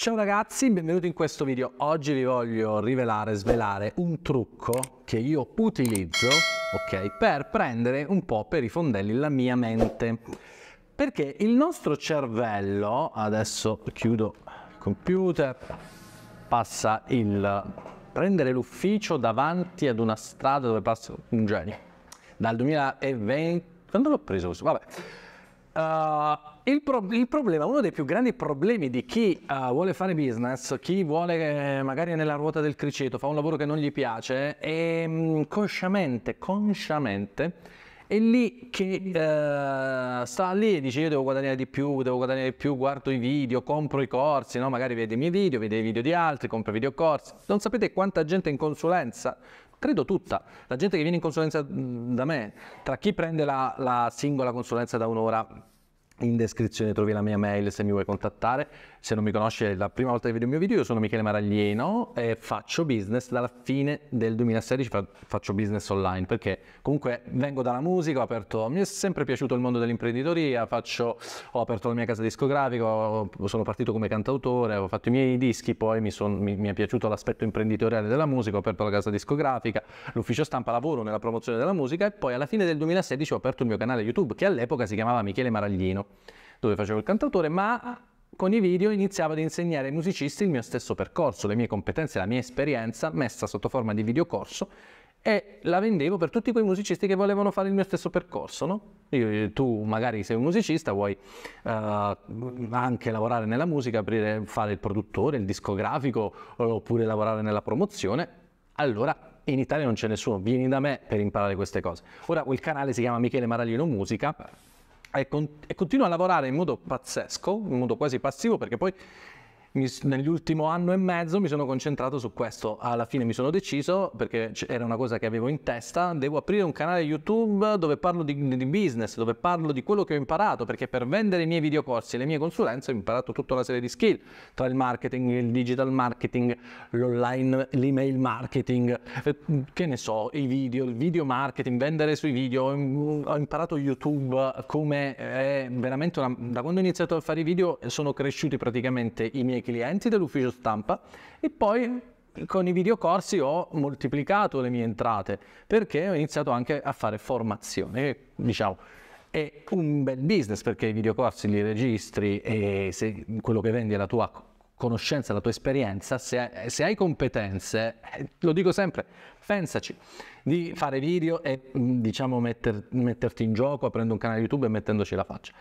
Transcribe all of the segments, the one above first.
Ciao ragazzi, benvenuti in questo video. Oggi vi voglio rivelare, svelare un trucco che io utilizzo, ok, per prendere un po' per i fondelli la mia mente. Perché il nostro cervello, adesso chiudo il computer, passa il prendere l'ufficio davanti ad una strada dove passa un genio. Dal 2020, quando l'ho preso questo? Vabbè eh, il, pro- il, problema, uno dei più grandi problemi di chi uh, vuole fare business, chi vuole eh, magari nella ruota del criceto, fa un lavoro che non gli piace, è mh, mm, consciamente, consciamente, è lì che uh, sta lì e dice io devo guadagnare di più, devo guadagnare di più, guardo i video, compro i corsi, no? magari vede i miei video, vede i video di altri, compra i videocorsi. Non sapete quanta gente in consulenza credo tutta, la gente che viene in consulenza da me, tra chi prende la, la singola consulenza da un'ora, in descrizione trovi la mia mail se mi vuoi contattare se non mi conosci è la prima volta che vedo il mio video, io sono Michele Maraglieno e faccio business dalla fine del 2016, faccio business online perché comunque vengo dalla musica, ho aperto, mi è sempre piaciuto il mondo dell'imprenditoria, faccio, ho aperto la mia casa discografica, ho, sono partito come cantautore, ho fatto i miei dischi, poi mi, son, mi, mi è piaciuto l'aspetto imprenditoriale della musica, ho aperto la casa discografica, l'ufficio stampa, lavoro nella promozione della musica e poi alla fine del 2016 ho aperto il mio canale YouTube che all'epoca si chiamava Michele Maraglieno dove facevo il cantautore, ma con i video iniziavo ad insegnare ai musicisti il mio stesso percorso, le mie competenze, la mia esperienza messa sotto forma di videocorso e la vendevo per tutti quei musicisti che volevano fare il mio stesso percorso, no? Io, eh, tu magari sei un musicista, vuoi uh, anche lavorare nella musica, aprire, eh, fare il produttore, il discografico oppure lavorare nella promozione, allora in Italia non c'è nessuno, vieni da me per imparare queste cose. Ora il canale si chiama Michele Maraglino Musica e, con- e continua a lavorare in modo pazzesco, in modo quasi passivo, perché poi mi, nell'ultimo anno e mezzo mi sono concentrato su questo. Alla fine mi sono deciso, perché era una cosa che avevo in testa, devo aprire un canale YouTube dove parlo di, di business, dove parlo di quello che ho imparato, perché per vendere i miei videocorsi e le mie consulenze ho imparato tutta una serie di skill, tra il marketing, il digital marketing, l'online, l'email marketing, che ne so, i video, il video marketing, vendere sui video, ho imparato YouTube come è veramente una, da quando ho iniziato a fare i video sono cresciuti praticamente i miei miei clienti dell'ufficio stampa e poi con i videocorsi ho moltiplicato le mie entrate perché ho iniziato anche a fare formazione, che, diciamo è un bel business perché i videocorsi li registri e se quello che vendi è la tua conoscenza, la tua esperienza, se hai, se hai competenze, eh, lo dico sempre, pensaci di fare video e diciamo metter, metterti in gioco aprendo un canale YouTube e mettendoci la faccia.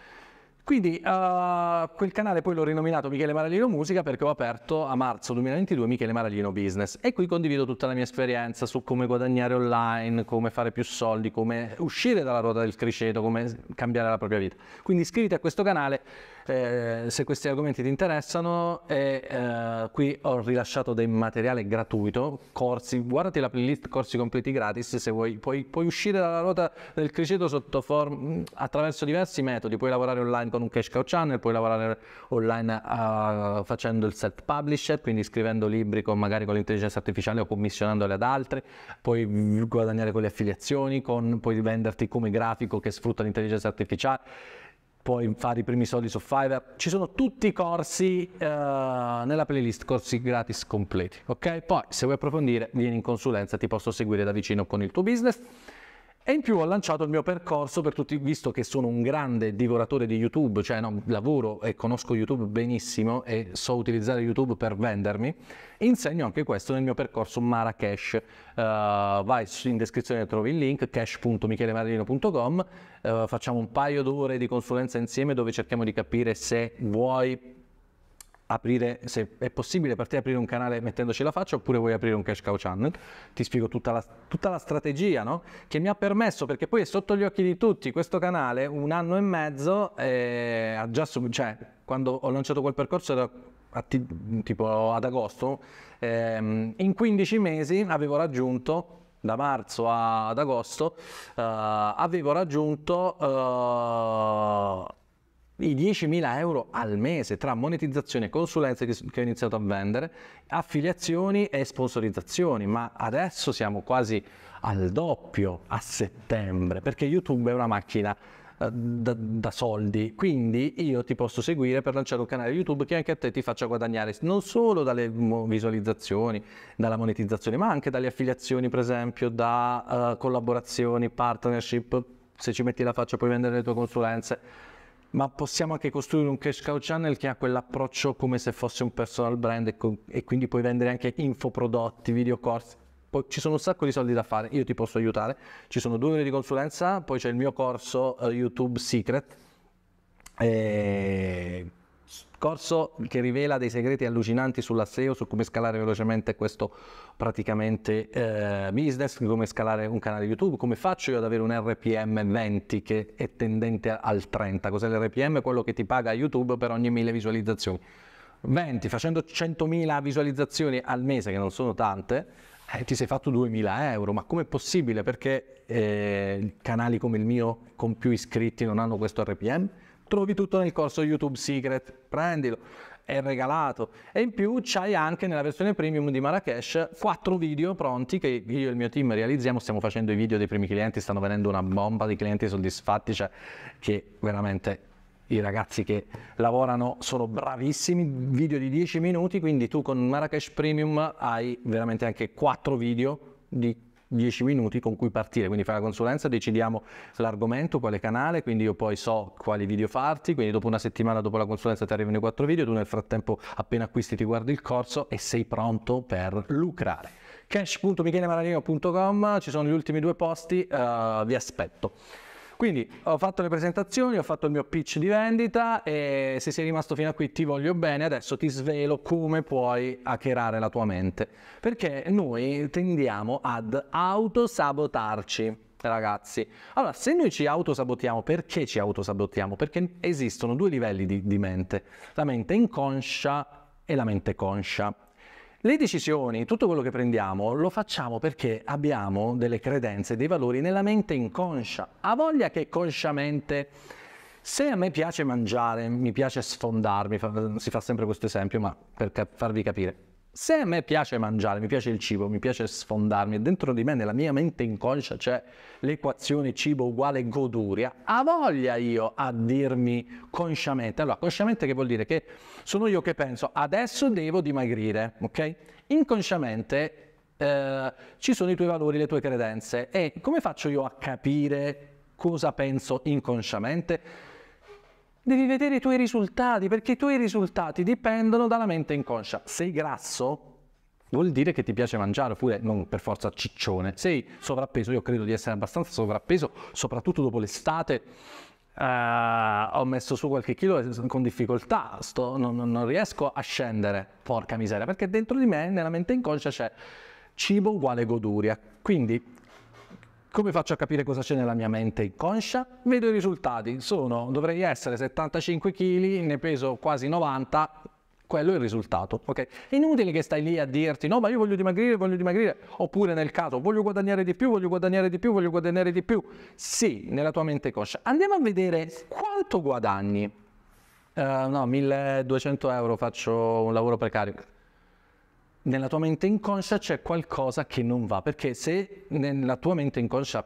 Quindi uh, quel canale poi l'ho rinominato Michele Maraglino Musica perché ho aperto a marzo 2022 Michele Maraglino Business e qui condivido tutta la mia esperienza su come guadagnare online, come fare più soldi, come uscire dalla ruota del criceto, come cambiare la propria vita. Quindi iscriviti a questo canale eh, se questi argomenti ti interessano e, eh, eh, qui ho rilasciato del materiale gratuito, corsi, guardati la playlist corsi completi gratis se vuoi, puoi, puoi uscire dalla ruota del criceto form, attraverso diversi metodi, puoi lavorare online con un cash cow channel, puoi lavorare online uh, facendo il self publisher, quindi scrivendo libri con, magari con l'intelligenza artificiale o commissionandoli ad altri, puoi guadagnare con le affiliazioni, con, puoi venderti come grafico che sfrutta l'intelligenza artificiale puoi fare i primi soldi su Fiverr. Ci sono tutti i corsi eh, nella playlist, corsi gratis completi. Ok? Poi se vuoi approfondire, vieni in consulenza, ti posso seguire da vicino con il tuo business. E in più ho lanciato il mio percorso per tutti, visto che sono un grande divoratore di YouTube, cioè no, lavoro e conosco YouTube benissimo e so utilizzare YouTube per vendermi, insegno anche questo nel mio percorso Marrakesh. Uh, vai in descrizione trovi il link, cash.michelemarino.com, uh, eh, facciamo un paio d'ore di consulenza insieme dove cerchiamo di capire se vuoi aprire, se è possibile per te aprire un canale mettendoci la faccia oppure vuoi aprire un cash cow channel, ti spiego tutta la, tutta la strategia no? che mi ha permesso, perché poi è sotto gli occhi di tutti, questo canale un anno e mezzo eh, ha già subito, cioè quando ho lanciato quel percorso era t- tipo ad agosto, ehm, in 15 mesi avevo raggiunto da marzo ad agosto, eh, avevo raggiunto eh, i 10.000 euro al mese tra monetizzazione, e consulenze che, che ho iniziato a vendere, affiliazioni e sponsorizzazioni, ma adesso siamo quasi al doppio a settembre, perché YouTube è una macchina eh, da, da, soldi. Quindi io ti posso seguire per lanciare un canale YouTube che anche a te ti faccia guadagnare non solo dalle visualizzazioni, dalla monetizzazione, ma anche dalle affiliazioni, per esempio, da uh, collaborazioni, partnership. Se ci metti la faccia puoi vendere le tue consulenze ma possiamo anche costruire un cash cow channel che ha quell'approccio come se fosse un personal brand e, co- e quindi puoi vendere anche infoprodotti, videocorsi. Poi ci sono un sacco di soldi da fare, io ti posso aiutare. Ci sono due ore di consulenza, poi c'è il mio corso uh, YouTube Secret. E Corso che rivela dei segreti allucinanti sulla SEO, su come scalare velocemente questo praticamente eh, business, come scalare un canale YouTube, come faccio io ad avere un RPM 20 che è tendente al 30. Cos'è l'RPM? Quello che ti paga YouTube per ogni 1000 visualizzazioni. 20, facendo 100.000 visualizzazioni al mese, che non sono tante, eh, ti sei fatto 2.000 euro, ma com'è possibile? Perché eh, canali come il mio con più iscritti non hanno questo RPM? trovi tutto nel corso YouTube Secret, prendilo, è regalato. E in più c'hai anche nella versione premium di Marrakesh quattro video pronti che io e il mio team realizziamo, stiamo facendo i video dei primi clienti, stanno venendo una bomba di clienti soddisfatti, cioè che veramente i ragazzi che lavorano sono bravissimi, video di 10 minuti, quindi tu con Marrakesh Premium hai veramente anche quattro video di 10 minuti con cui partire, quindi fai la consulenza, decidiamo l'argomento, quale canale, quindi io poi so quali video farti, quindi dopo una settimana dopo la consulenza ti arrivano i 4 video, tu nel frattempo appena acquisti ti guardi il corso e sei pronto per lucrare. cash.michelemaragno.com, ci sono gli ultimi due posti, uh, vi aspetto. Quindi ho fatto le presentazioni, ho fatto il mio pitch di vendita e se sei rimasto fino a qui ti voglio bene, adesso ti svelo come puoi hackerare la tua mente. Perché noi tendiamo ad autosabotarci ragazzi. Allora, se noi ci autosabotiamo, perché ci autosabotiamo? Perché esistono due livelli di, di mente, la mente inconscia e la mente conscia. Le decisioni, tutto quello che prendiamo, lo facciamo perché abbiamo delle credenze, dei valori nella mente inconscia, a voglia che consciamente. Se a me piace mangiare, mi piace sfondarmi, si fa sempre questo esempio, ma per farvi capire, se a me piace mangiare, mi piace il cibo, mi piace sfondarmi, dentro di me, nella mia mente inconscia c'è l'equazione cibo uguale goduria, ha voglia io a dirmi consciamente. Allora, consciamente che vuol dire? Che sono io che penso adesso devo dimagrire, ok? Inconsciamente eh, ci sono i tuoi valori, le tue credenze e come faccio io a capire cosa penso inconsciamente? devi vedere i tuoi risultati, perché i tuoi risultati dipendono dalla mente inconscia. Sei grasso? Vuol dire che ti piace mangiare, oppure non per forza ciccione. Sei sovrappeso, io credo di essere abbastanza sovrappeso, soprattutto dopo l'estate. Uh, ho messo su qualche chilo con difficoltà, sto, non, non, riesco a scendere, porca miseria, perché dentro di me, nella mente inconscia, c'è cibo uguale goduria. Quindi come faccio a capire cosa c'è nella mia mente inconscia? Vedo i risultati, sono, dovrei essere 75 kg, ne peso quasi 90, quello è il risultato, ok? Inutile che stai lì a dirti no, ma io voglio dimagrire, voglio dimagrire, oppure nel caso voglio guadagnare di più, voglio guadagnare di più, voglio guadagnare di più. Sì, nella tua mente conscia. Andiamo a vedere quanto guadagni. Uh, no, 1200 euro faccio un lavoro precario nella tua mente inconscia c'è qualcosa che non va, perché se nella tua mente inconscia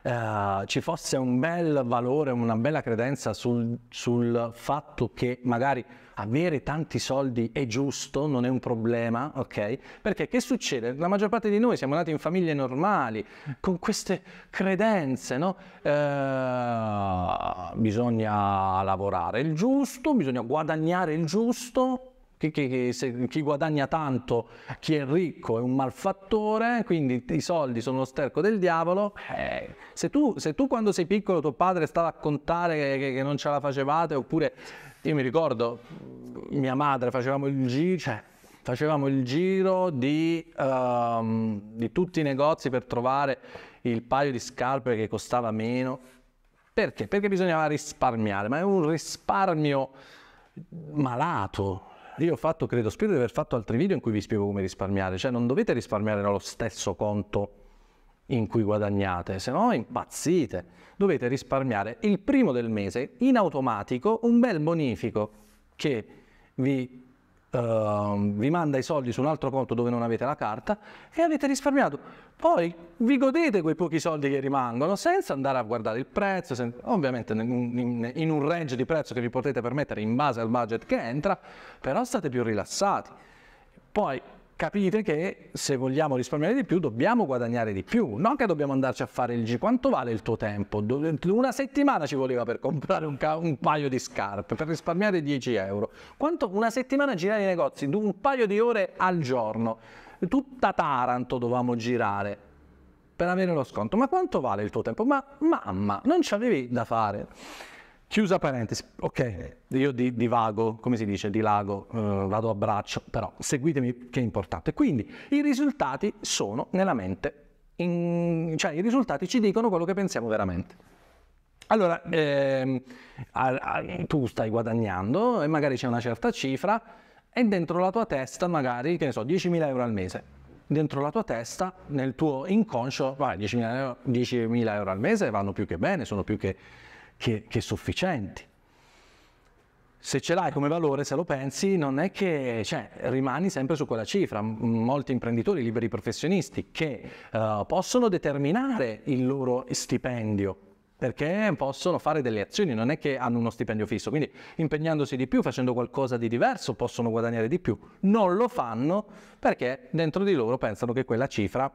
Uh, ci fosse un bel valore, una bella credenza sul, sul, fatto che magari avere tanti soldi è giusto, non è un problema, ok? Perché che succede? La maggior parte di noi siamo nati in famiglie normali, con queste credenze, no? Uh, bisogna lavorare il giusto, bisogna guadagnare il giusto, chi, chi, se, chi, guadagna tanto, chi è ricco è un malfattore, quindi i soldi sono lo sterco del diavolo. Eh, se, tu, se, tu, quando sei piccolo tuo padre stava a contare che, che, che, non ce la facevate, oppure io mi ricordo mia madre facevamo il giro, cioè, facevamo il giro di, um, di tutti i negozi per trovare il paio di scarpe che costava meno. Perché? Perché bisognava risparmiare, ma è un risparmio malato, io ho fatto, credo, spero di aver fatto altri video in cui vi spiego come risparmiare, cioè non dovete risparmiare nello stesso conto in cui guadagnate, se no impazzite. Dovete risparmiare il primo del mese in automatico un bel bonifico che vi Ehm, vi manda i soldi su un altro conto dove non avete la carta e avete risparmiato. Poi vi godete quei pochi soldi che rimangono senza andare a guardare il prezzo, sen- ovviamente in, in, in, un range di prezzo che vi potete permettere in base al budget che entra, però state più rilassati. Poi capite che se vogliamo risparmiare di più dobbiamo guadagnare di più, non che dobbiamo andarci a fare il G. Quanto vale il tuo tempo? Una settimana ci voleva per comprare un, ca- un paio di scarpe, per risparmiare 10 euro. Quanto una settimana girare i negozi, un paio di ore al giorno. Tutta Taranto dovevamo girare per avere lo sconto. Ma quanto vale il tuo tempo? Ma mamma, non ci avevi da fare. Chiusa parentesi, ok, io divago, di come si dice, dilago, eh, vado a braccio, però seguitemi che è importante. Quindi i risultati sono nella mente, in, cioè i risultati ci dicono quello che pensiamo veramente. Allora, ehm, a, a, tu stai guadagnando e magari c'è una certa cifra e dentro la tua testa magari, che ne so, 10.000 euro al mese. Dentro la tua testa, nel tuo inconscio, vai, 10.000 euro, 10.000 euro al mese vanno più che bene, sono più che che, che sufficienti. Se ce l'hai come valore, se lo pensi, non è che cioè, rimani sempre su quella cifra. Molti imprenditori, liberi professionisti, che uh, possono determinare il loro stipendio, perché possono fare delle azioni, non è che hanno uno stipendio fisso, quindi impegnandosi di più, facendo qualcosa di diverso, possono guadagnare di più. Non lo fanno perché dentro di loro pensano che quella cifra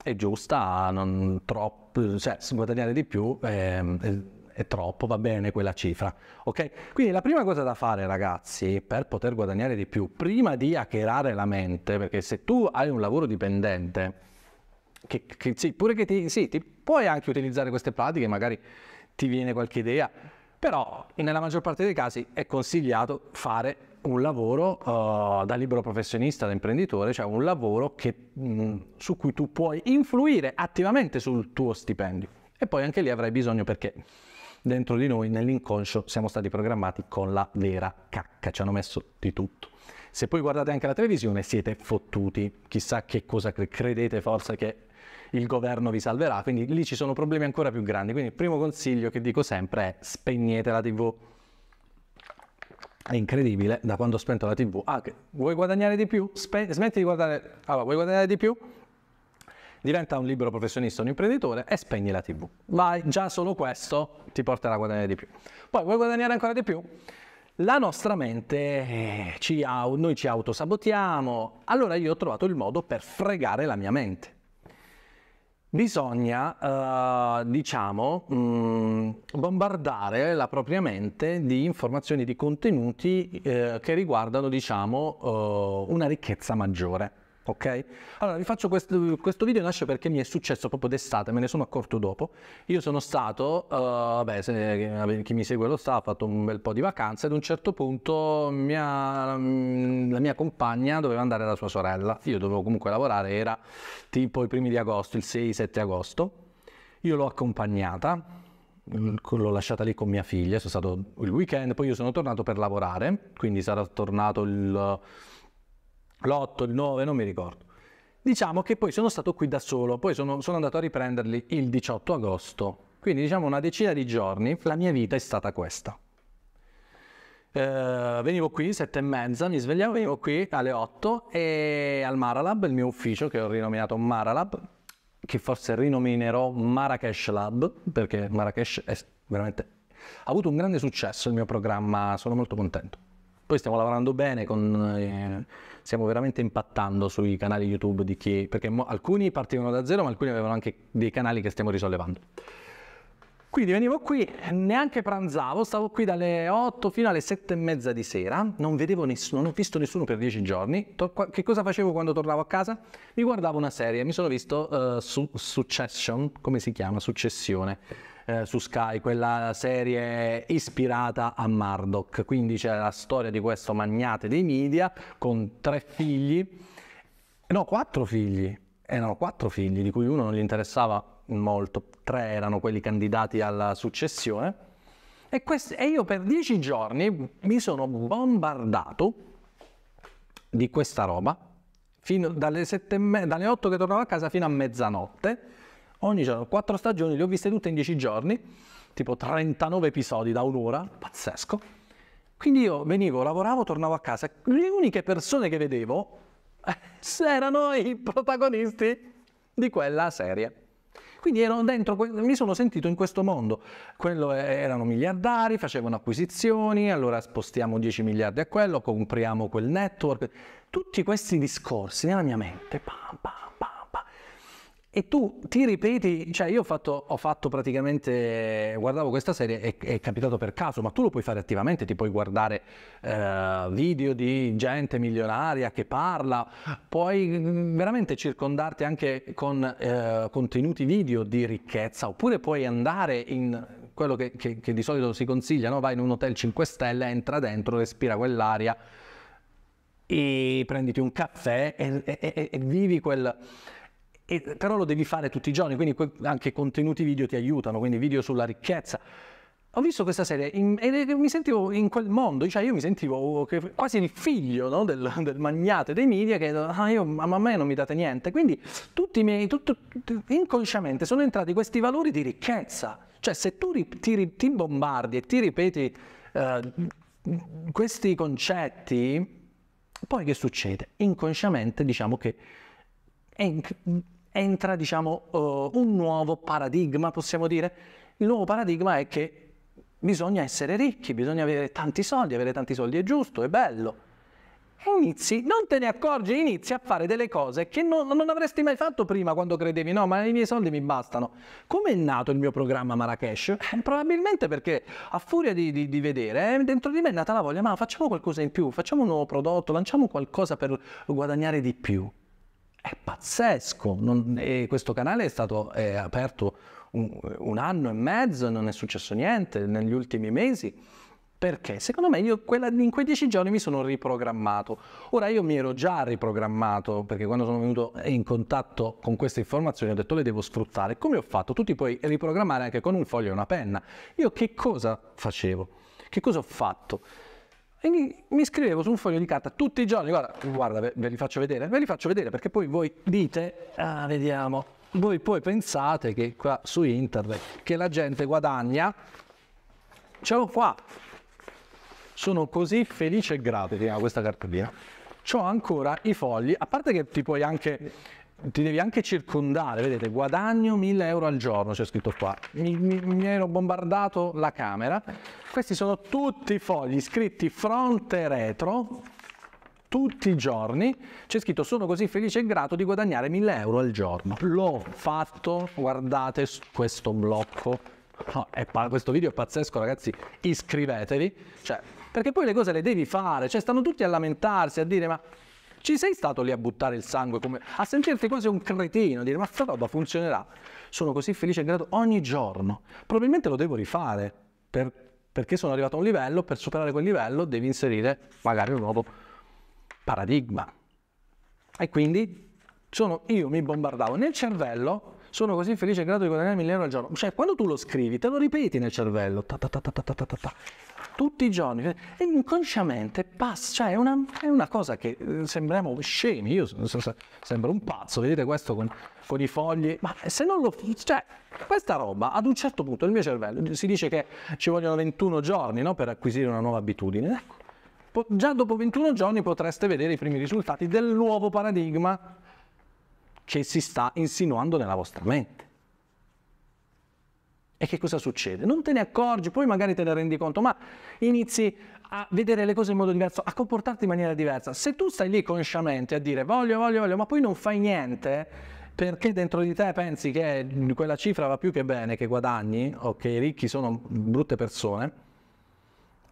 è giusta, non troppo, cioè guadagnare di più eh, è troppo, va bene quella cifra. Ok? Quindi la prima cosa da fare, ragazzi, per poter guadagnare di più, prima di hackerare la mente, perché se tu hai un lavoro dipendente, che, che sì, pure che ti, sì, ti puoi anche utilizzare queste pratiche, magari ti viene qualche idea, però nella maggior parte dei casi è consigliato fare un lavoro uh, da libero professionista, da imprenditore, cioè un lavoro che, mh, mm, su cui tu puoi influire attivamente sul tuo stipendio. E poi anche lì avrai bisogno perché dentro di noi, nell'inconscio, siamo stati programmati con la vera cacca, ci hanno messo di tutto. Se poi guardate anche la televisione siete fottuti, chissà che cosa credete forse che il governo vi salverà, quindi lì ci sono problemi ancora più grandi, quindi il primo consiglio che dico sempre è spegnete la tv. È incredibile da quando ho spento la tv. Ah, vuoi guadagnare di più? Spe- smetti di guardare... Allora, vuoi guadagnare di più? diventa un libero professionista, un imprenditore e spegni la TV. Vai, già solo questo ti porterà a guadagnare di più. Poi vuoi guadagnare ancora di più? La nostra mente, eh, ci noi ci autosabotiamo, allora io ho trovato il modo per fregare la mia mente. Bisogna, eh, diciamo, mh, mm, bombardare la propria mente di informazioni, di contenuti eh, che riguardano, diciamo, eh, una ricchezza maggiore ok? Allora vi faccio questo, questo video nasce perché mi è successo proprio d'estate, me ne sono accorto dopo. Io sono stato, uh, beh, se, eh, chi mi segue lo sa, ho fatto un bel po' di vacanze, ad un certo punto mia, mm, la mia compagna doveva andare da sua sorella, io dovevo comunque lavorare, era tipo i primi di agosto, il 6-7 agosto. Io l'ho accompagnata, mm, l'ho lasciata lì con mia figlia, sono stato il weekend, poi io sono tornato per lavorare, quindi sarà tornato il l'8, il 9, non mi ricordo. Diciamo che poi sono stato qui da solo, poi sono, sono andato a riprenderli il 18 agosto, quindi diciamo una decina di giorni, la mia vita è stata questa. Uh, venivo qui sette e mezza, mi svegliavo, venivo qui alle 8 e al Maralab, il mio ufficio che ho rinominato Maralab, che forse rinominerò Marrakesh Lab, perché Marrakesh è veramente... ha avuto un grande successo il mio programma, sono molto contento. Poi stiamo lavorando bene con... Eh, stiamo veramente impattando sui canali YouTube di chi, perché mo, alcuni partivano da zero, ma alcuni avevano anche dei canali che stiamo risollevando. Quindi venivo qui, neanche pranzavo, stavo qui dalle 8 fino alle 7 e mezza di sera, non vedevo nessuno, non ho visto nessuno per 10 giorni. Che cosa facevo quando tornavo a casa? Mi guardavo una serie, mi sono visto uh, su Succession, come si chiama? Successione. Eh, su Sky, quella serie ispirata a Murdoch, quindi c'è la storia di questo magnate dei media con tre figli, no quattro figli, erano eh, quattro figli di cui uno non gli interessava molto, tre erano quelli candidati alla successione, e, quest- e io per dieci giorni mi sono bombardato di questa roba, dalle, me- dalle 8 che tornavo a casa fino a mezzanotte, ogni giorno, quattro stagioni, le ho viste tutte in dieci giorni, tipo 39 episodi da un'ora, pazzesco. Quindi io venivo, lavoravo, tornavo a casa, le uniche persone che vedevo eh, erano i protagonisti di quella serie. Quindi ero dentro, mi sono sentito in questo mondo. Quello erano miliardari, facevano acquisizioni, allora spostiamo 10 miliardi a quello, compriamo quel network. Tutti questi discorsi nella mia mente, pam, pam, e tu ti ripeti, cioè io ho fatto, ho fatto praticamente, guardavo questa serie e è, capitato per caso, ma tu lo puoi fare attivamente, ti puoi guardare eh, video di gente milionaria che parla, puoi mm, veramente circondarti anche con eh, contenuti video di ricchezza, oppure puoi andare in quello che, che, che di solito si consiglia, no? vai in un hotel 5 stelle, entra dentro, respira quell'aria e prenditi un caffè e, e, e, e vivi quel e però lo devi fare tutti i giorni, quindi anche contenuti video ti aiutano, quindi video sulla ricchezza. Ho visto questa serie in, e mi sentivo in quel mondo, cioè io mi sentivo quasi il figlio no, del, del, magnate dei media che ah, io, ma a me non mi date niente. Quindi tutti i miei, tutto, inconsciamente sono entrati questi valori di ricchezza. Cioè se tu ri, ti, ti, bombardi e ti ripeti eh, questi concetti, poi che succede? Inconsciamente diciamo che entra diciamo, uh, un nuovo paradigma, possiamo dire. Il nuovo paradigma è che bisogna essere ricchi, bisogna avere tanti soldi, avere tanti soldi è giusto, è bello. E inizi, non te ne accorgi, inizi a fare delle cose che non, non avresti mai fatto prima quando credevi no, ma i miei soldi mi bastano. Come è nato il mio programma Marrakesh? Eh, probabilmente perché a furia di, di, di vedere, eh, dentro di me è nata la voglia, ma facciamo qualcosa in più, facciamo un nuovo prodotto, lanciamo qualcosa per guadagnare di più è pazzesco. Non, questo canale è stato è aperto un, un, anno e mezzo e non è successo niente negli ultimi mesi. Perché secondo me io quella, in quei dieci giorni mi sono riprogrammato. Ora io mi ero già riprogrammato perché quando sono venuto in contatto con queste informazioni ho detto le devo sfruttare. Come ho fatto? Tu ti puoi riprogrammare anche con un foglio e una penna. Io che cosa facevo? Che cosa ho fatto? E mi, scrivevo su un foglio di carta tutti i giorni, guarda, guarda ve, li faccio vedere, ve li faccio vedere perché poi voi dite, ah, vediamo, voi poi pensate che qua su internet, che la gente guadagna, ciao qua, sono così felice e grato di questa cartolina. Eh. Ho ancora i fogli, a parte che ti puoi anche ti devi anche circondare, vedete, guadagno 1000 euro al giorno, c'è scritto qua, mi, mi, mi ero bombardato la camera, questi sono tutti i fogli scritti fronte e retro, tutti i giorni, c'è scritto sono così felice e grato di guadagnare 1000 euro al giorno, l'ho fatto, guardate questo blocco, no, pa- questo video è pazzesco ragazzi, iscrivetevi, cioè, perché poi le cose le devi fare, cioè stanno tutti a lamentarsi, a dire ma ci sei stato lì a buttare il sangue, come, a sentirti quasi un cretino, dire ma sta roba funzionerà. Sono così felice e grato ogni giorno. Probabilmente lo devo rifare, per, perché sono arrivato a un livello, per superare quel livello devi inserire magari un nuovo paradigma. E quindi sono, io mi bombardavo nel cervello sono così felice e grato di guadagnare 1000 euro al giorno. Cioè, quando tu lo scrivi, te lo ripeti nel cervello, ta ta ta ta ta ta ta ta, tutti i giorni, e inconsciamente passa, cioè è una, è una cosa che eh, sembriamo scemi, io sembro un pazzo, vedete questo con, con i fogli, ma se non lo... cioè, questa roba ad un certo punto, il mio cervello, si dice che ci vogliono 21 giorni no, per acquisire una nuova abitudine, ecco, già dopo 21 giorni potreste vedere i primi risultati del nuovo paradigma che si sta insinuando nella vostra mente. E che cosa succede? Non te ne accorgi, poi magari te ne rendi conto, ma inizi a vedere le cose in modo diverso, a comportarti in maniera diversa. Se tu stai lì consciamente a dire voglio, voglio, voglio, ma poi non fai niente perché dentro di te pensi che quella cifra va più che bene, che guadagni o che i ricchi sono brutte persone,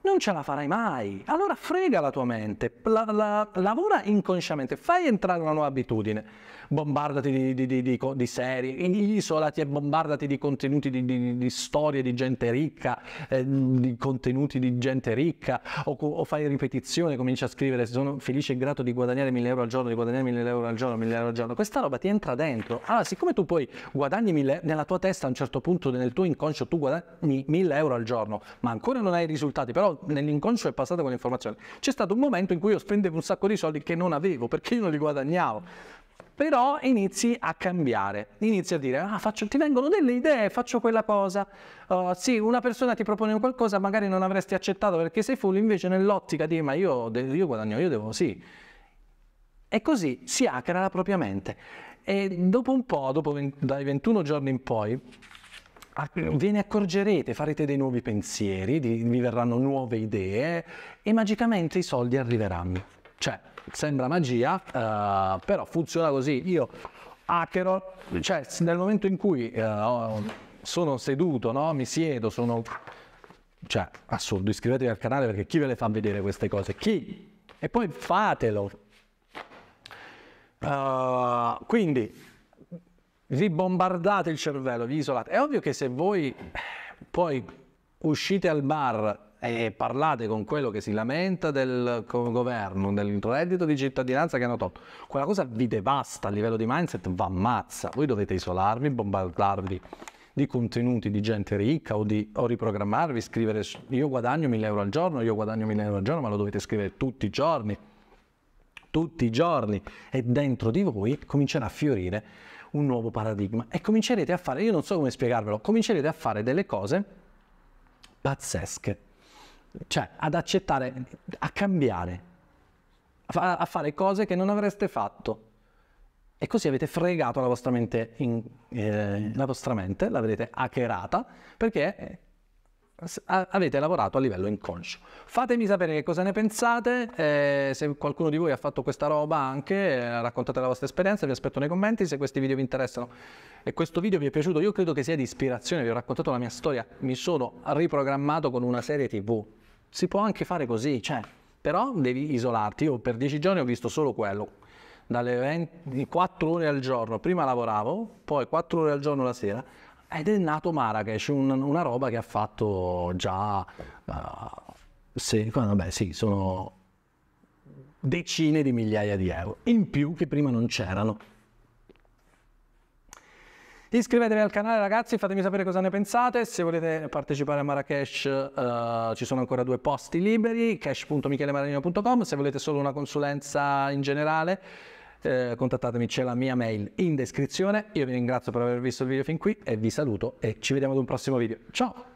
non ce la farai mai. Allora frega la tua mente, la, la, lavora inconsciamente, fai entrare una nuova abitudine, bombardati di, di, di, di serie, isolati e bombardati di contenuti di, storie di gente ricca, eh, di contenuti di gente ricca, o, o, fai ripetizione, cominci a scrivere, sono felice e grato di guadagnare 1000 euro al giorno, di guadagnare 1000 euro al giorno, 1000 euro al giorno. Questa roba ti entra dentro. Allora, siccome tu poi guadagni 1000, nella tua testa a un certo punto, nel tuo inconscio, tu guadagni 1000 euro al giorno, ma ancora non hai risultati, però nell'inconscio è passata quell'informazione. C'è stato un momento in cui io spendevo un sacco di soldi che non avevo perché io non li guadagnavo. Però inizi a cambiare, inizi a dire, ah, faccio, ti vengono delle idee, faccio quella cosa. Uh, sì, una persona ti propone qualcosa, magari non avresti accettato perché sei full, invece nell'ottica di, ma io, io guadagno, io devo, sì. E così si acra la propria mente. E dopo un po', dopo 20, dai 21 giorni in poi, Ah, ve ne accorgerete, farete dei nuovi pensieri, vi verranno nuove idee e magicamente i soldi arriveranno. Cioè, sembra magia, uh, però funziona così. Io hackero, cioè nel momento in cui uh, sono seduto, no? mi siedo, sono... Cioè, assurdo, iscrivetevi al canale perché chi ve le fa vedere queste cose? Chi? E poi fatelo. Uh, quindi vi bombardate il cervello, vi isolate. È ovvio che se voi eh, poi uscite al bar e parlate con quello che si lamenta del governo, del reddito di cittadinanza che hanno tolto, quella cosa vi devasta a livello di mindset, va ammazza. Voi dovete isolarvi, bombardarvi di contenuti di gente ricca o, di, o riprogrammarvi, scrivere io guadagno 1000 euro al giorno, io guadagno 1000 euro al giorno, ma lo dovete scrivere tutti i giorni, tutti i giorni e dentro di voi comincerà a fiorire un nuovo paradigma e comincerete a fare, io non so come spiegarvelo, comincerete a fare delle cose pazzesche, cioè ad accettare, a cambiare, a, fare cose che non avreste fatto. E così avete fregato la vostra mente, in, eh, la vostra mente l'avrete hackerata, perché avete lavorato a livello inconscio. Fatemi sapere che cosa ne pensate, eh, se qualcuno di voi ha fatto questa roba anche, eh, raccontate la vostra esperienza, vi aspetto nei commenti se questi video vi interessano e questo video vi è piaciuto, io credo che sia di ispirazione, vi ho raccontato la mia storia, mi sono riprogrammato con una serie tv, si può anche fare così, cioè, però devi isolarti, io per dieci giorni ho visto solo quello, dalle 20, 4 ore al giorno, prima lavoravo, poi 4 ore al giorno la sera, ed è nato Marrakesh, un, una roba che ha fatto già, uh, eh, se, vabbè sì, sono decine di migliaia di euro, in più che prima non c'erano. Iscrivetevi al canale ragazzi, fatemi sapere cosa ne pensate, se volete partecipare a Marrakesh uh, ci sono ancora due posti liberi, cash.michelemarino.com, se volete solo una consulenza in generale eh, contattatemi, c'è la mia mail in descrizione. Io vi ringrazio per aver visto il video fin qui e vi saluto e ci vediamo ad un prossimo video. Ciao!